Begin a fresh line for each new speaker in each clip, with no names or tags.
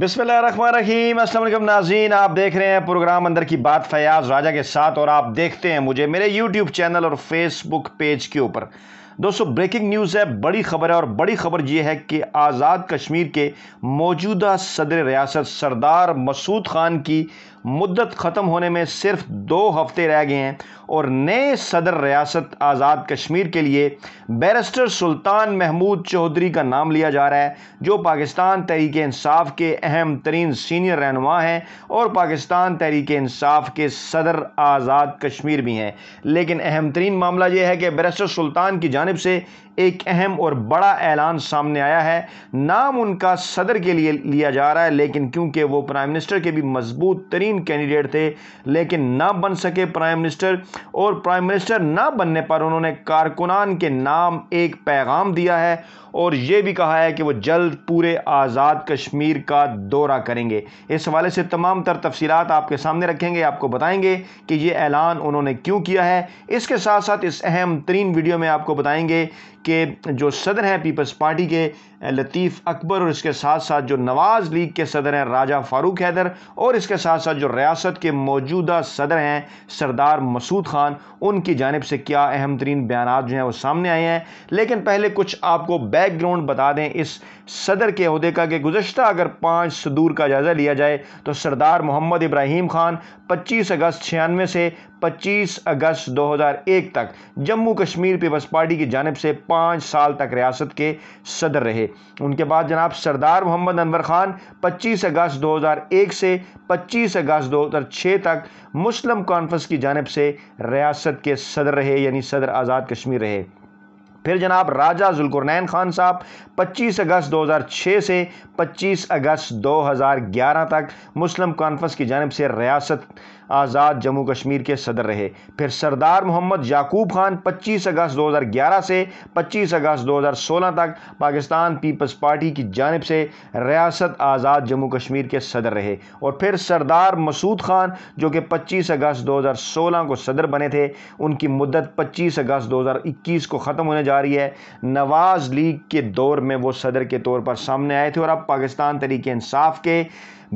बिसमीम असल नाजीन आप देख रहे हैं प्रोग्राम अंदर की बात फयाज राजा के साथ और आप देखते हैं मुझे मेरे यूट्यूब चैनल और फेसबुक पेज के ऊपर दोस्तों ब्रेकिंग न्यूज़ है बड़ी खबर है और बड़ी खबर यह है कि आज़ाद कश्मीर के मौजूदा सदर रियासत सरदार मसूद खान की मुद्दत ख़त्म होने में सिर्फ दो हफ्ते रह गए हैं और नए सदर रियासत आज़ाद कश्मीर के लिए बैरिस्टर सुल्तान महमूद चौधरी का नाम लिया जा रहा है जो पाकिस्तान तहरीक इंसाफ के अहम तरीन सीनियर रहनुमा हैं और पाकिस्तान तहरीक इंसाफ के सदर आज़ाद कश्मीर भी हैं लेकिन अहम तरीन मामला यह है कि बैरिस्टर सुल्तान की जान जानब से एक अहम और बड़ा ऐलान सामने आया है नाम उनका सदर के लिए लिया जा रहा है लेकिन क्योंकि वो प्राइम मिनिस्टर के भी मजबूत तरीन कैंडिडेट थे लेकिन ना बन सके प्राइम मिनिस्टर और प्राइम मिनिस्टर ना बनने पर उन्होंने कारकुनान के नाम एक पैगाम दिया है और ये भी कहा है कि वो जल्द पूरे आज़ाद कश्मीर का दौरा करेंगे इस हवाले से तमाम तर तफसी आपके सामने रखेंगे आपको बताएंगे कि ये ऐलान उन्होंने क्यों किया है इसके साथ साथ इस अहम तरीन वीडियो में आपको बताएंगे बताएंगे के जो सदर हैं पीपल्स पार्टी के लतीफ़ अकबर और इसके साथ साथ जो नवाज़ लीग के सदर हैं राजा फ़ारूक हैदर और इसके साथ साथ जो रियासत के मौजूदा सदर हैं सरदार मसूद ख़ान उनकी जानब से क्या अहम तरीन बयान जो हैं वो सामने आए हैं लेकिन पहले कुछ आपको बैकग्राउंड बता दें इस सदर के अहदे का कि गुजशत अगर पाँच सदूर का जायज़ा लिया जाए तो सरदार मोहम्मद इब्राहिम ख़ान पच्चीस अगस्त छियानवे से पच्चीस अगस्त दो हज़ार एक तक जम्मू कश्मीर पीपल्स पार्टी की जानब से पाँच साल तक रियासत के सदर रहे उनके बाद जनाब सरदार मोहम्मद अनवर ख़ान 25 अगस्त 2001 से 25 अगस्त 2006 तक मुस्लिम कॉन्फ्रेंस की जानब से रियासत के सदर रहे यानी सदर आज़ाद कश्मीर रहे फिर जनाब राजा जुलकुरनैन खान साहब 25 अगस्त 2006 से 25 अगस्त 2011 तक मुस्लिम कॉन्फ्रेंस की जानब से रियासत आज़ाद जम्मू कश्मीर के सदर रहे फिर सरदार मोहम्मद याकूब खान 25 अगस्त 2011 से 25 अगस्त 2016 तक पाकिस्तान पीपल्स पार्टी की जानब से रियासत आज़ाद जम्मू कश्मीर के सदर रहे और फिर सरदार मसूद खान जो कि 25 अगस्त 2016 को सदर बने थे उनकी मदत पच्चीस अगस्त दो को ख़त्म होने जा रही है नवाज़ लीग के दौर में वो सदर के तौर पर सामने आए थे और अब पाकिस्तान तरीके इंसाफ के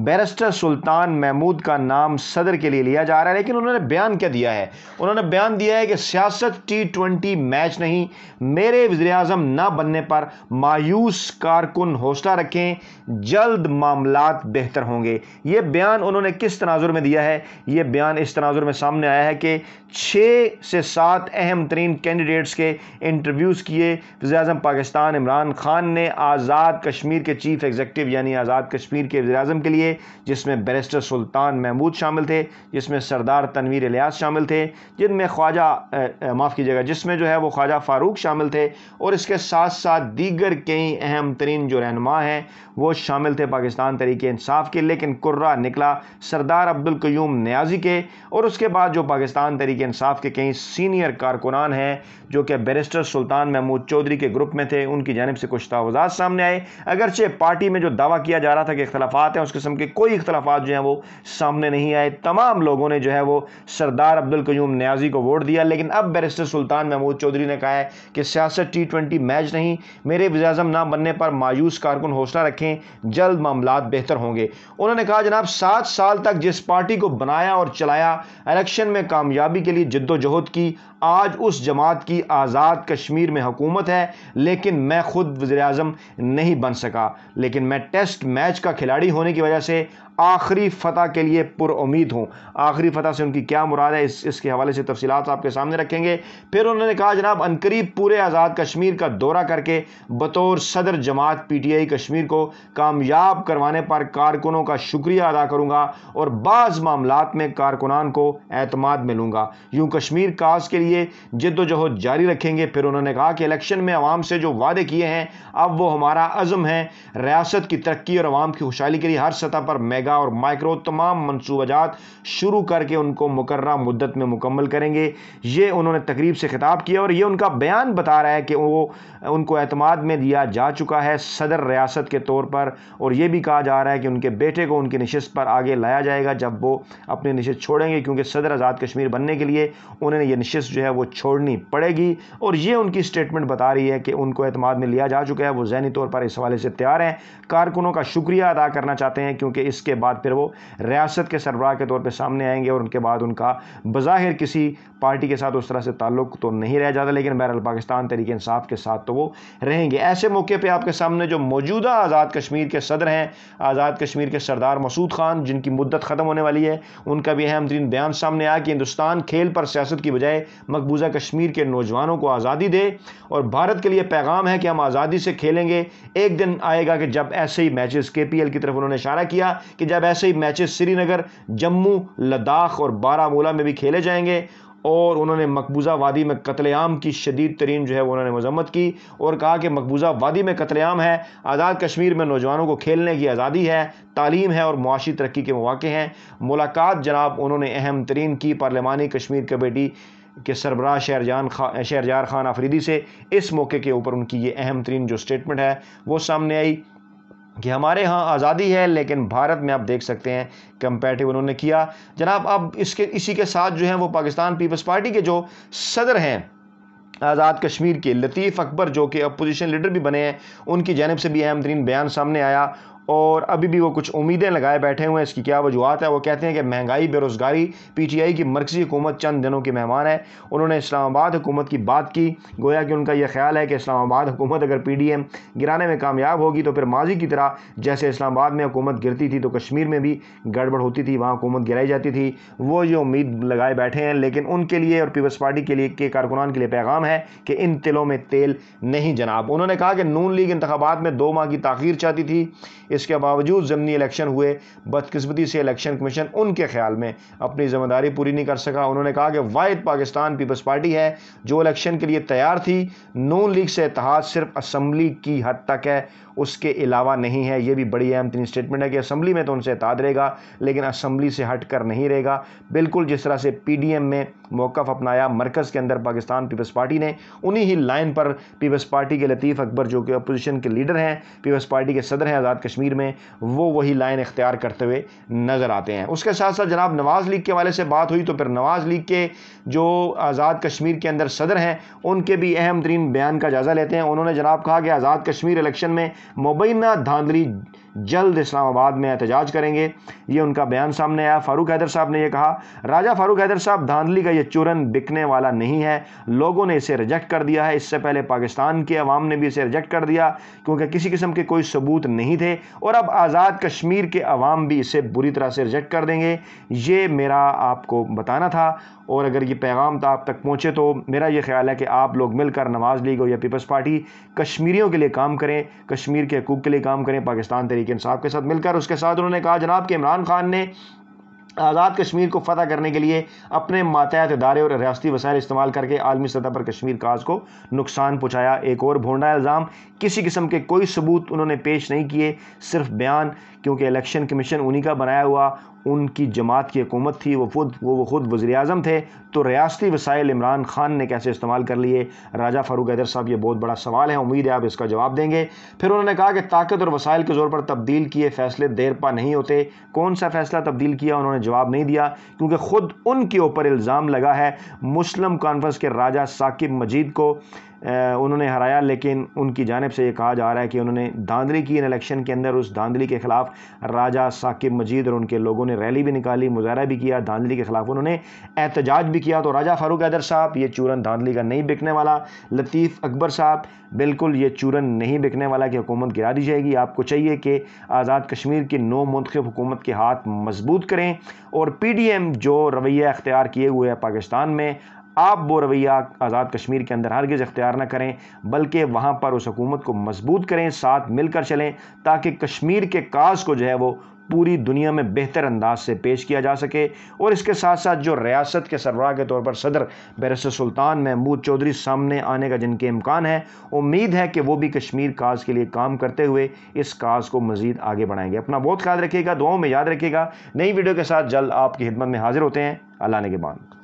बैरिस्टर सुल्तान महमूद का नाम सदर के लिए लिया जा रहा है लेकिन उन्होंने बयान क्या दिया है उन्होंने बयान दिया है कि सियासत टी ट्वेंटी मैच नहीं मेरे वजी अजम ना बनने पर मायूस कारकुन हौसला रखें जल्द मामला बेहतर होंगे ये बयान उन्होंने किस तनाजुर में दिया है ये बयान इस तनाजुर में सामने आया है कि छः से सात अहम तरीन कैंडिडेट्स के इंटरव्यूज़ किए वजी अजम पाकिस्तान इमरान खान ने आज़ाद कश्मीर के चीफ एग्जीक्यूटिव यानी आज़ाद कश्मीर के वजी अजम के लिए लिए जिसमें बैरिस्टर सुल्तान महमूद शामिल थे जिसमें सरदार तनवीर इलियास शामिल थे जिनमें ख्वाजा माफ़ कीजिएगा जिसमें जो है वो ख्वाजा फ़ारूक शामिल थे और इसके साथ साथ दीगर कई अहम तरीन जो रहनमा हैं वो शामिल थे पाकिस्तान तरीके इंसाफ के लेकिन कुर्रा निकला सरदार अब्दुल क्यूम न्याजी के और उसके बाद जो पाकिस्तान तरीके इंसाफ के कई सीनियर कारकुनान हैं जो कि बैरिस्टर सुल्तान महमूद चौधरी के ग्रुप में थे उनकी जानब से कुछ तावजात सामने आए अगरचे पार्टी में जो दावा किया जा रहा था कि अख्तलाफात हैं उस किस्म के कोई इख्तलाफ जो हैं वो सामने नहीं आए तमाम लोगों ने जो है वो सरदार अब्दुल कयूम न्याजी को वोट दिया लेकिन अब बैरिस्टर सुल्तान महमूद चौधरी ने कहा है कि सियासत टी ट्वेंटी मैच नहीं मेरे वजाजम ना बनने पर मायूस कारकुन हौसला रखें जल्द मामला बेहतर होंगे उन्होंने कहा जनाब सात साल तक जिस पार्टी को बनाया और चलाया इलेक्शन में कामयाबी के लिए जद्दोजहद की आज उस जमात की आज़ाद कश्मीर में हुकूमत है लेकिन मैं खुद वजे अजम नहीं बन सका लेकिन मैं टेस्ट मैच का खिलाड़ी होने की वजह से आखिरी फ़तह के लिए पुर उम्मीद हूँ आखिरी फ़तह से उनकी क्या मुराद है इस इसके हवाले से तफसीत आपके सामने रखेंगे फिर उन्होंने कहा जनाब अनकरीब पूरे आज़ाद कश्मीर का दौरा करके बतौर सदर जमात पी टी आई कश्मीर को कामयाब करवाने पर कारकुनों का शुक्रिया अदा करूँगा और बाज़ मामला में कारकुनान को अतमाद में लूँगा यूँ कश्मीर काज के लिए जद्दोजहद जारी रखेंगे फिर उन्होंने कहा कि इलेक्शन में आवाम से जो वादे किए हैं अब वो हमारा अज़म है रियासत की तरक्की और आवाम की खुशहाली के लिए हर सतह पर मेगा और माइक्रो तमाम मनसूबाजात शुरू करके उनको मुकर्रा मुद्दत में मुकम्मल करेंगे ये उन्होंने तकरीब से खिताब किया और ये उनका बयान बता रहा है कि वो उनको अतमाद में दिया जा चुका है सदर रियासत के तौर पर और ये भी कहा जा रहा है कि उनके बेटे को उनकी नशस्त पर आगे लाया जाएगा जब वो अपनी नशस्त छोड़ेंगे क्योंकि सदर आज़ाद कश्मीर बनने के लिए उन्हें ये नशस्त जो है वो छोड़नी पड़ेगी और ये उनकी स्टेटमेंट बता रही है कि उनको अतमाद में लिया जा चुका है वो जहनी तौर पर इस हवाले से तैयार हैं कारकुनों का शुक्रिया अदा करना चाहते हैं हैं क्योंकि इसके बाद फिर वो रियासत के सरबराह के तौर पर सामने आएंगे और उनके बाद उनका बज़ाहिर किसी पार्टी के साथ उस तरह से ताल्लुक तो नहीं रह जाता लेकिन बहरहाल पाकिस्तान तरीके इंसाफ के साथ तो वो रहेंगे ऐसे मौके पर आपके सामने जो मौजूदा आज़ाद कश्मीर के सदर हैं आज़ाद कश्मीर के सरदार मसूद खान जिनकी मुद्दत ख़त्म होने वाली है उनका भी अहम तरीन बयान सामने आया कि हिंदुस्तान खेल पर सियासत की बजाय मकबूजा कश्मीर के नौजवानों को आज़ादी दे और भारत के लिए पैगाम है कि हम आज़ादी से खेलेंगे एक दिन आएगा कि जब ऐसे ही मैचेस के पी एल की तरफ उन्होंने इशारा किया कि जब ऐसे ही मैचेस श्रीनगर जम्मू लद्दाख और बारामूला में भी खेले जाएंगे और उन्होंने मकबूजा वादी में कतलेआम की शदीद तरीन जो है उन्होंने मजम्मत की और कहा कि मकबूजा वादी में कतलेआम है आज़ाद कश्मीर में नौजवानों को खेलने की आज़ादी है तालीम है और मुआशी तरक्की के मौाक़े हैं मुलाकात जनाब उन्होंने अहम तरीन की पार्लिमानी कश्मीर कमेटी के सरबराह शहरजान खा शहरजार खान आफरीदी से इस मौके के ऊपर उनकी ये अहम तरीन जो स्टेटमेंट है वो सामने आई कि हमारे यहाँ आज़ादी है लेकिन भारत में आप देख सकते हैं कंपेटिव उन्होंने किया जनाब अब इसके इसी के साथ जो है वो पाकिस्तान पीपल्स पार्टी के जो सदर हैं आज़ाद कश्मीर के लतीफ़ अकबर जो कि अपोजिशन लीडर भी बने हैं उनकी जानब से भी अहम तरीन बयान सामने आया और अभी भी वो कुछ उम्मीदें लगाए बैठे हुए हैं इसकी क्या वजूहत है वो कहते हैं कि महंगाई बेरोज़गारी पी टी आई की मरकजी हुकूमत चंद दिनों की मेहमान है उन्होंने इस्लामाबाद हुकूमत की बात की गोया कि उनका यह ख्याल है कि इस्लामाबाद हुकूमत अगर पी डी एम गिराने में कामयाब होगी तो फिर माजी की तरह जैसे इस्लामाबाद में हुकूमत गिरती थी तो कश्मीर में भी गड़बड़ होती थी वहाँ हुकूमत गिराई जाती थी वो ये उम्मीद लगाए बैठे हैं लेकिन उनके लिए और पीपल्स पार्टी के लिए के कारकुनान के लिए पैगाम है कि इन तिलों में तेल नहीं जनाब उन्होंने कहा कि नून लीग इंतबात में दो माह की तखीर चाहती थी इसके बावजूद ज़मनी इलेक्शन हुए बदकस्मती से इलेक्शन कमीशन उनके ख्याल में अपनी जिम्मेदारी पूरी नहीं कर सका उन्होंने कहा कि वाद पाकिस्तान पीपल्स पार्टी है जो इलेक्शन के लिए तैयार थी नून लीग से इतिहाद सिर्फ असम्बली की हद तक है उसके अलावा नहीं है ये भी बड़ी अहम तीन स्टेटमेंट है कि असम्बली में तो उनसे इतिहाद रहेगा लेकिन असम्बली से हट कर नहीं रहेगा बिल्कुल जिस तरह से पी डी एम में मौक़ अपनाया मरकज़ के अंदर पाकिस्तान पीपल्स पार्टी ने उन्हीं ही लाइन पर पीपल्स पार्टी के लतीफ़ अकबर जो कि अपोजिशन के लीडर हैं पीपल्स पार्टी के सदर हैं आज़ाद कश्मीर कश्मीर में वो वही लाइन इख्तियार करते हुए नज़र आते हैं उसके साथ साथ जनाब नवाज़ लीग के हवाले से बात हुई तो फिर नवाज़ लीग के जो आज़ाद कश्मीर के अंदर सदर हैं उनके भी अहम तरीन बयान का जायज़ा लेते हैं उन्होंने जनाब कहा कि आज़ाद कश्मीर इलेक्शन में मुबैना धांधली जल्द इस्लामाबाद में एहतजाज करेंगे ये उनका बयान सामने आया फारूक हैदर साहब ने यह कहा राजा फारूक हैदर साहब धांधली का ये चूरन बिकने वाला नहीं है लोगों ने इसे रिजेक्ट कर दिया है इससे पहले पाकिस्तान के अवाम ने भी इसे रिजेक्ट कर दिया क्योंकि किसी किस्म के कोई सबूत नहीं थे और अब आज़ाद कश्मीर के अवाम भी इसे बुरी तरह से रिजेक्ट कर देंगे ये मेरा आपको बताना था और अगर ये पैगाम तो आप तक पहुँचे तो मेरा ये ख्याल है कि आप लोग मिलकर नवाज़ लीग और या पीपल्स पार्टी कश्मीरियों के लिए काम करें कश्मीर के हकूक़ के लिए काम करें पाकिस्तान तरीके इंसाफ के साथ मिलकर उसके साथ उन्होंने कहा जनाब के इमरान इमरान खान ने आज़ाद कश्मीर को फतह करने के लिए अपने मातहत इदारे और रियाती वसायल इस्तेमाल करके आलमी सतह पर कश्मीर काज को नुकसान पहुँचाया एक और भोंडा इल्ज़ाम किसी किस्म के कोई सबूत उन्होंने पेश नहीं किए सिर्फ बयान क्योंकि इलेक्शन कमीशन उन्हीं का बनाया हुआ उनकी जमात की हुकूमत थी वो खुद वो खुद वज़ी अजम थे तो रियासती वसाइल इमरान ख़ान ने कैसे इस्तेमाल कर लिए राजा फ़ारूक हैदर साहब ये बहुत बड़ा सवाल है उम्मीद है आप इसका जवाब देंगे फिर उन्होंने कहा कि ताकत और वसाइल के ज़ोर पर तब्दील किए फ़ैसले देर पा नहीं होते कौन सा फ़ैसला तब्दील किया उन्होंने जवाब नहीं दिया क्योंकि ख़ुद उनके ऊपर इल्ज़ाम लगा है मुस्लिम कॉन्फ्रेंस के राजा साकिब मजीद को उन्होंने हराया लेकिन उनकी जानब से ये कहा जा रहा है कि उन्होंने धांधली की इन इलेक्शन के अंदर उस धांधली के खिलाफ राजा साकिब मजीद और उनके लोगों ने रैली भी निकाली मुजाहरा भी किया धांधली के खिलाफ उन्होंने एहतजाज भी किया तो राजा फारूक हैदर साहब ये चूरन धांधली का नहीं बिकने वाला लतीफ़ अकबर साहब बिल्कुल ये चूरन नहीं बिकने वाला कि हुकूमत गिरा दी जाएगी आपको चाहिए कि आज़ाद कश्मीर की नौ मुंतब हुकूमत के हाथ मजबूत करें और पी डी एम जो रवैया अख्तियार किए हुए हैं पाकिस्तान में आप रवैया आज़ाद कश्मीर के अंदर हरगिज़ इख्तियार न करें बल्कि वहाँ पर उस हकूमत को मजबूत करें साथ मिलकर चलें ताकि कश्मीर के काज को जो है वो पूरी दुनिया में बेहतर अंदाज से पेश किया जा सके और इसके साथ साथ जो रियासत के सरबराह के तौर पर सदर बैरस सुल्तान महमूद चौधरी सामने आने का जिनके इम्कान है उम्मीद है कि वो भी कश्मीर काज के लिए काम करते हुए इस काज को मज़ीद आगे बढ़ाएंगे अपना बहुत ख्याल रखिएगा दुआओं में याद रखिएगा नई वीडियो के साथ जल्द आपकी खिदमत में हाजिर होते हैं अल्लाह ने के बाद